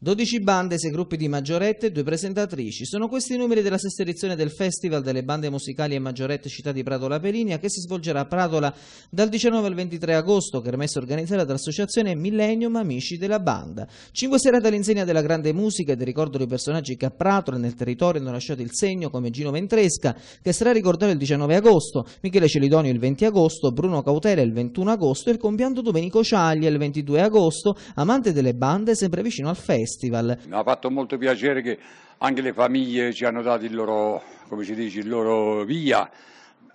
12 bande, 6 gruppi di maggiorette e 2 presentatrici. Sono questi i numeri della sesta edizione del Festival delle bande musicali e maggiorette città di Pratola Perinia che si svolgerà a Pratola dal 19 al 23 agosto, kermessa organizzata dall'associazione Millennium Amici della Banda. Cinque serate all'insegna della grande musica e del ricordo dei personaggi che a Pratola nel territorio hanno lasciato il segno come Gino Ventresca, che sarà ricordato il 19 agosto, Michele Celidonio il 20 agosto, Bruno Cautela il 21 agosto e il compianto Domenico Ciaglia il 22 agosto, amante delle bande sempre vicino al festival festival. Mi ha fatto molto piacere che anche le famiglie ci hanno dato il loro, come si dice, il loro via.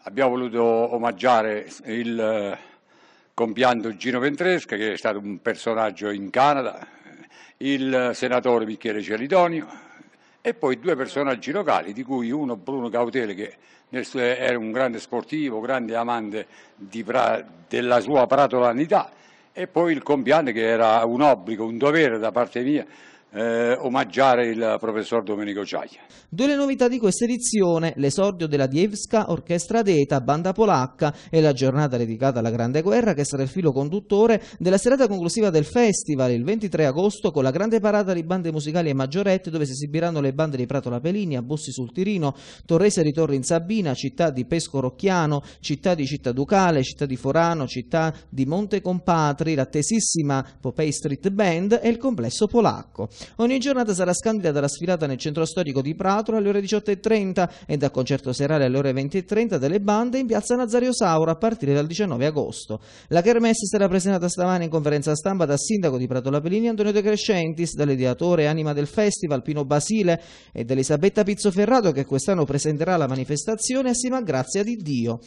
Abbiamo voluto omaggiare il eh, compianto Gino Ventresca, che è stato un personaggio in Canada, il senatore Michele Celidonio e poi due personaggi locali, di cui uno Bruno Cautele, che eh, era un grande sportivo, grande amante pra, della sua pratolanità, e poi il compleanno che era un obbligo, un dovere da parte mia, eh, omaggiare il professor Domenico Ciaglia. Due le novità di questa edizione, l'esordio della Dievska Orchestra d'Eta, banda polacca e la giornata dedicata alla Grande Guerra che sarà il filo conduttore della serata conclusiva del festival il 23 agosto con la grande parata di bande musicali e maggiorette dove si esibiranno le bande di Prato Lapelini, Pelini, sul Tirino, Torrese di Torre in Sabina, città di Pesco Rocchiano, città di Città Ducale, città di Forano, città di Monte Compatri, l'attesissima Popei Street Band e il complesso polacco. Ogni giornata sarà scandita dalla sfilata nel centro storico di Prato alle ore 18.30 e dal concerto serale alle ore 20.30 delle bande in piazza Nazario Sauro a partire dal 19 agosto. La Kermesse sarà presentata stamane in conferenza stampa dal sindaco di Prato Lapelini Antonio De Crescentis, dall'ideatore e anima del festival Pino Basile e dall'Elisabetta Pizzoferrato che quest'anno presenterà la manifestazione assieme a Grazia di Dio.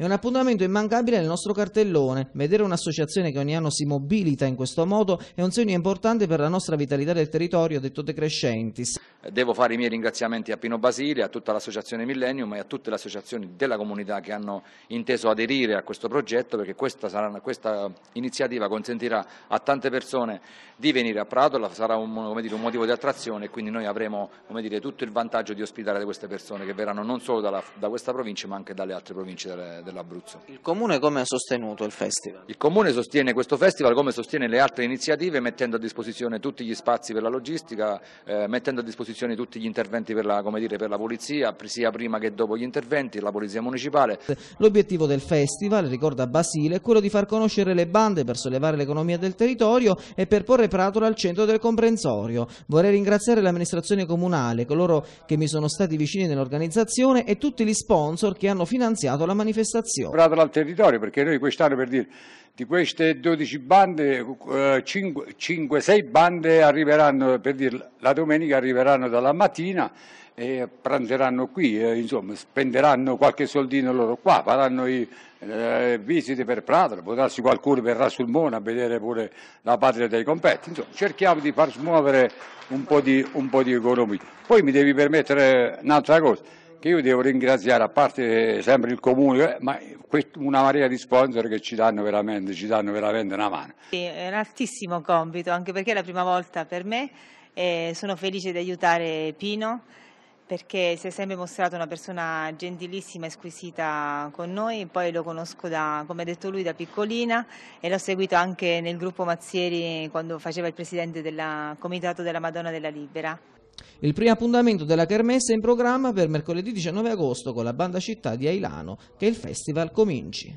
È un appuntamento immancabile nel nostro cartellone. Vedere un'associazione che ogni anno si mobilita in questo modo è un segno importante per la nostra vitalità del territorio, ha detto De Crescentis. Devo fare i miei ringraziamenti a Pino Basile, a tutta l'associazione Millennium e a tutte le associazioni della comunità che hanno inteso aderire a questo progetto perché questa, sarà, questa iniziativa consentirà a tante persone di venire a Prato, sarà un, dire, un motivo di attrazione e quindi noi avremo dire, tutto il vantaggio di ospitare queste persone che verranno non solo dalla, da questa provincia ma anche dalle altre province delle, delle dell'Abruzzo. Il Comune come ha sostenuto il festival? Il Comune sostiene questo festival come sostiene le altre iniziative mettendo a disposizione tutti gli spazi per la logistica, eh, mettendo a disposizione tutti gli interventi per la, dire, per la, polizia, sia prima che dopo gli interventi, la polizia municipale. L'obiettivo del festival, ricorda Basile, è quello di far conoscere le bande per sollevare l'economia del territorio e per porre Pratola al centro del comprensorio. Vorrei ringraziare l'amministrazione comunale, coloro che mi sono stati vicini nell'organizzazione e tutti gli sponsor che hanno finanziato la manifestazione manifestazione. Dal territorio, perché noi quest'anno per dire, di queste 12 bande, 5-6 eh, bande arriveranno, per dire, la domenica arriveranno dalla mattina e pranzeranno qui, eh, insomma, spenderanno qualche soldino loro qua, faranno i, eh, visite per Prato, può darsi qualcuno verrà sul Mona a vedere pure la patria dei competti, insomma, cerchiamo di far smuovere un po' di, un po di economia. Poi mi devi permettere un'altra cosa, che io devo ringraziare, a parte sempre il comune, eh, ma una marea di sponsor che ci danno veramente, ci danno veramente una mano. È un altissimo compito, anche perché è la prima volta per me e sono felice di aiutare Pino perché si è sempre mostrato una persona gentilissima e squisita con noi, poi lo conosco da, come ha detto lui, da piccolina e l'ho seguito anche nel gruppo Mazzieri quando faceva il presidente del Comitato della Madonna della Libera. Il primo appuntamento della Kermesse è in programma per mercoledì 19 agosto con la banda città di Ailano che il festival cominci.